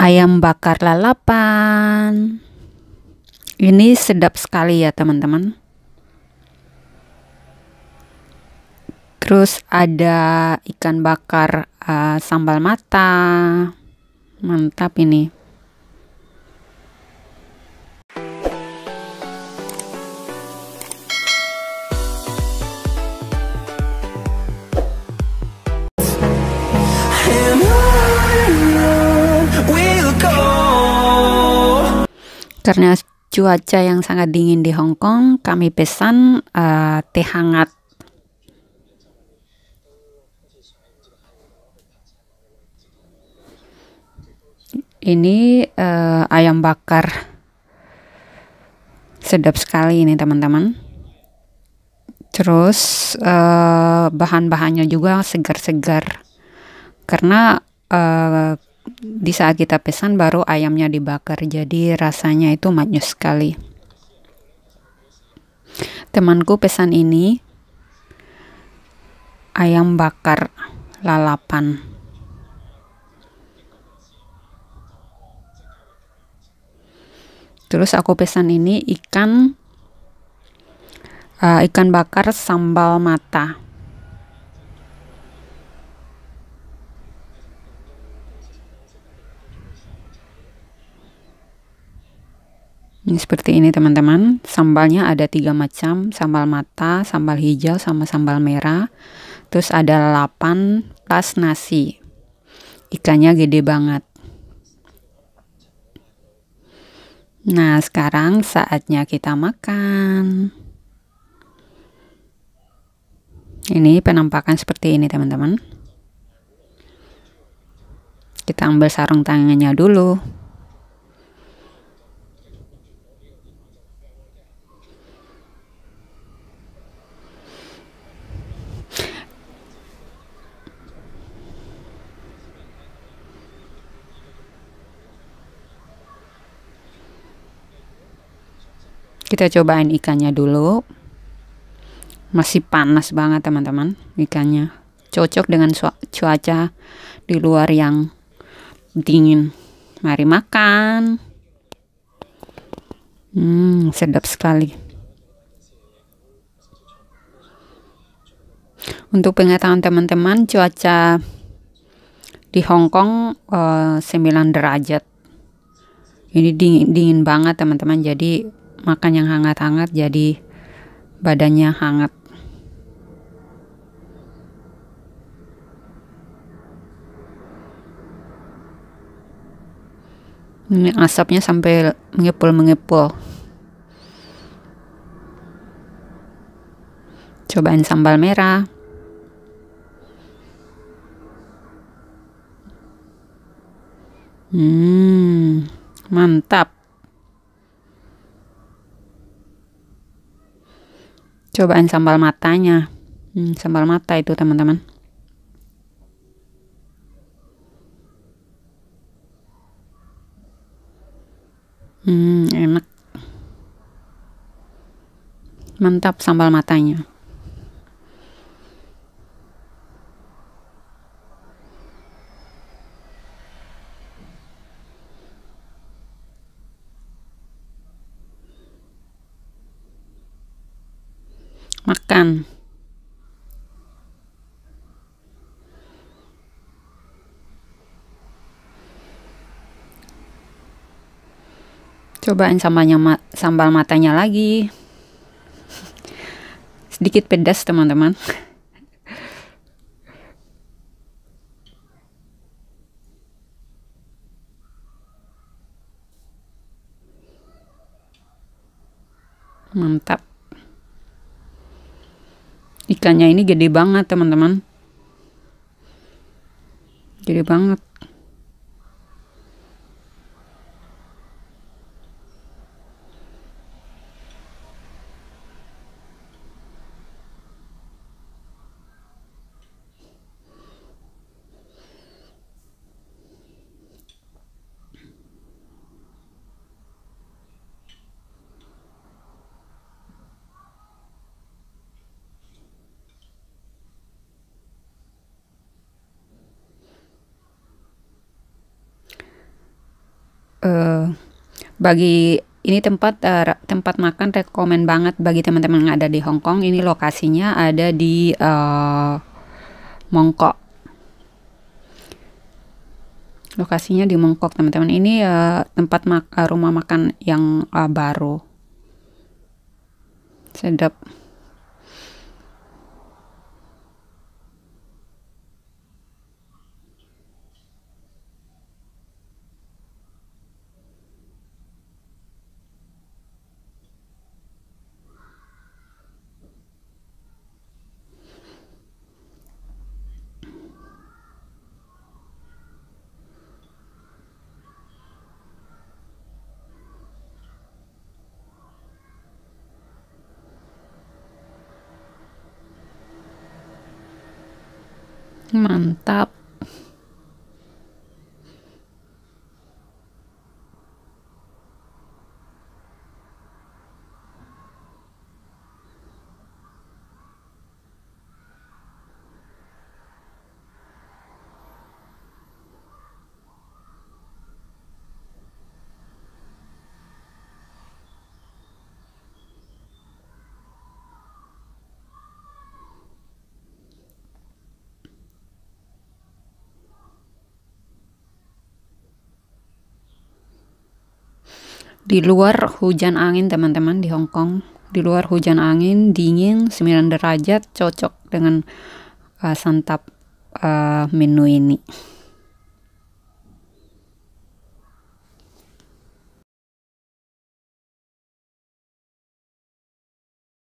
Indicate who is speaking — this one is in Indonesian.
Speaker 1: ayam bakar lalapan. Ini sedap sekali ya teman-teman. Terus ada ikan bakar uh, sambal mata. Mantap ini. karena cuaca yang sangat dingin di Hong Kong, kami pesan uh, teh hangat. Ini uh, ayam bakar. Sedap sekali ini, teman-teman. Terus uh, bahan-bahannya juga segar-segar. Karena uh, di saat kita pesan baru ayamnya dibakar jadi rasanya itu manis sekali temanku pesan ini ayam bakar lalapan terus aku pesan ini ikan uh, ikan bakar sambal matah Ini seperti ini teman-teman, sambalnya ada tiga macam, sambal mata, sambal hijau, sama sambal merah. Terus ada 8 tas nasi. Ikannya gede banget. Nah, sekarang saatnya kita makan. Ini penampakan seperti ini teman-teman. Kita ambil sarung tangannya dulu. kita cobain ikannya dulu masih panas banget teman-teman ikannya cocok dengan cuaca di luar yang dingin mari makan hmm sedap sekali untuk pengetahuan teman-teman cuaca di Hong Kong uh, eh, 9 derajat ini dingin dingin banget teman-teman jadi makan yang hangat-hangat jadi badannya hangat. Ini asapnya sampai mengepul-mengepul. Cobain sambal merah. Hmm, mantap. Cobaan sambal matanya. Hmm, sambal mata itu teman-teman. Hmm, enak. Mantap sambal matanya. makan cobain sambalnya ma sambal matanya lagi sedikit pedas teman-teman mantap Ikannya ini gede banget teman-teman. Gede banget. uh, bagi ini tempat uh, tempat makan rekomend banget bagi teman-teman yang ada di Hong Kong. Ini lokasinya ada di uh, Mongkok. Lokasinya di Mongkok, teman-teman. Ini uh, tempat mak rumah makan yang uh, baru. Sedap. Mantap. di luar hujan angin teman-teman di Hong Kong di luar hujan angin dingin 9 derajat cocok dengan uh, santap uh, menu ini